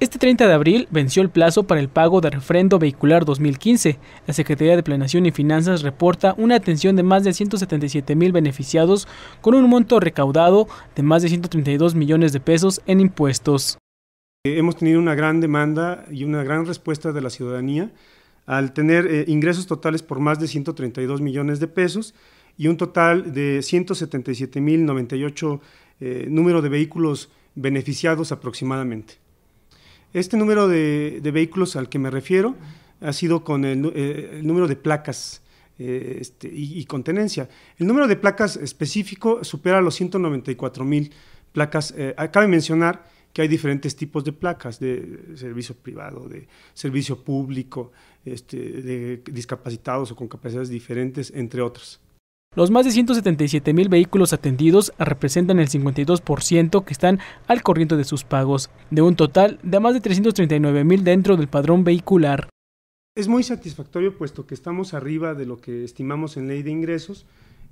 Este 30 de abril venció el plazo para el pago de refrendo vehicular 2015. La Secretaría de Planación y Finanzas reporta una atención de más de 177 mil beneficiados con un monto recaudado de más de 132 millones de pesos en impuestos. Eh, hemos tenido una gran demanda y una gran respuesta de la ciudadanía al tener eh, ingresos totales por más de 132 millones de pesos y un total de 177 mil 98 eh, número de vehículos beneficiados aproximadamente. Este número de, vehículos al que me refiero ha sido con el, eh, número de placas eh, este, y, contenencia. El número de placas específico supera los 194 mil placas. Eh, cabe mencionar que hay diferentes tipos de placas, de servicio privado, de servicio público, este, de discapacitados o con capacidades diferentes, entre otros. Los más de 177 mil vehículos atendidos representan el 52% que están al corriente de sus pagos, de un total de más de 339 mil dentro del padrón vehicular. Es muy satisfactorio puesto que estamos arriba de lo que estimamos en ley de ingresos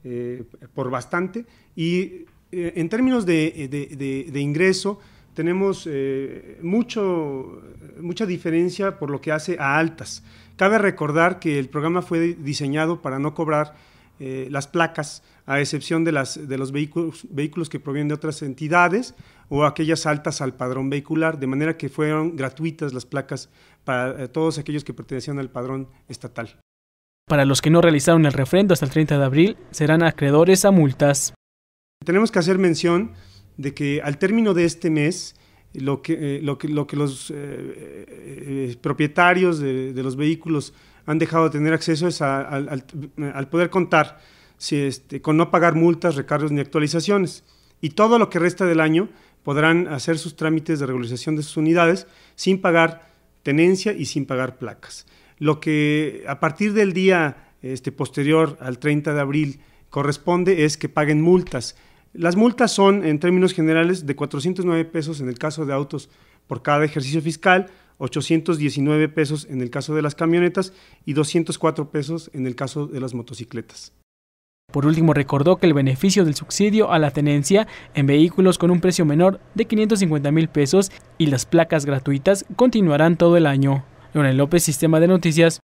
eh, por bastante y eh, en términos de, ingreso tenemos eh, mucho, mucha diferencia por lo que hace a altas. Cabe recordar que el programa fue diseñado para no cobrar eh, las placas, a excepción de, las, de los vehículos, que provienen de otras entidades o aquellas altas al padrón vehicular, de manera que fueron gratuitas las placas para eh, todos aquellos que pertenecían al padrón estatal. Para los que no realizaron el refrendo hasta el 30 de abril, serán acreedores a multas. Tenemos que hacer mención de que al término de este mes eh, lo que, lo que, los eh, eh, propietarios de, los vehículos han dejado de tener acceso es al, poder contar este, con no pagar multas, recargos ni actualizaciones. Y todo lo que resta del año podrán hacer sus trámites de regularización de sus unidades sin pagar tenencia y sin pagar placas. Lo que a partir del día este, posterior al 30 de abril corresponde es que paguen multas las multas son, en términos generales, de 409 pesos en el caso de autos por cada ejercicio fiscal, 819 pesos en el caso de las camionetas y 204 pesos en el caso de las motocicletas. Por último, recordó que el beneficio del subsidio a la tenencia en vehículos con un precio menor de 550 mil pesos y las placas gratuitas continuarán todo el año. Leonel López, Sistema de Noticias.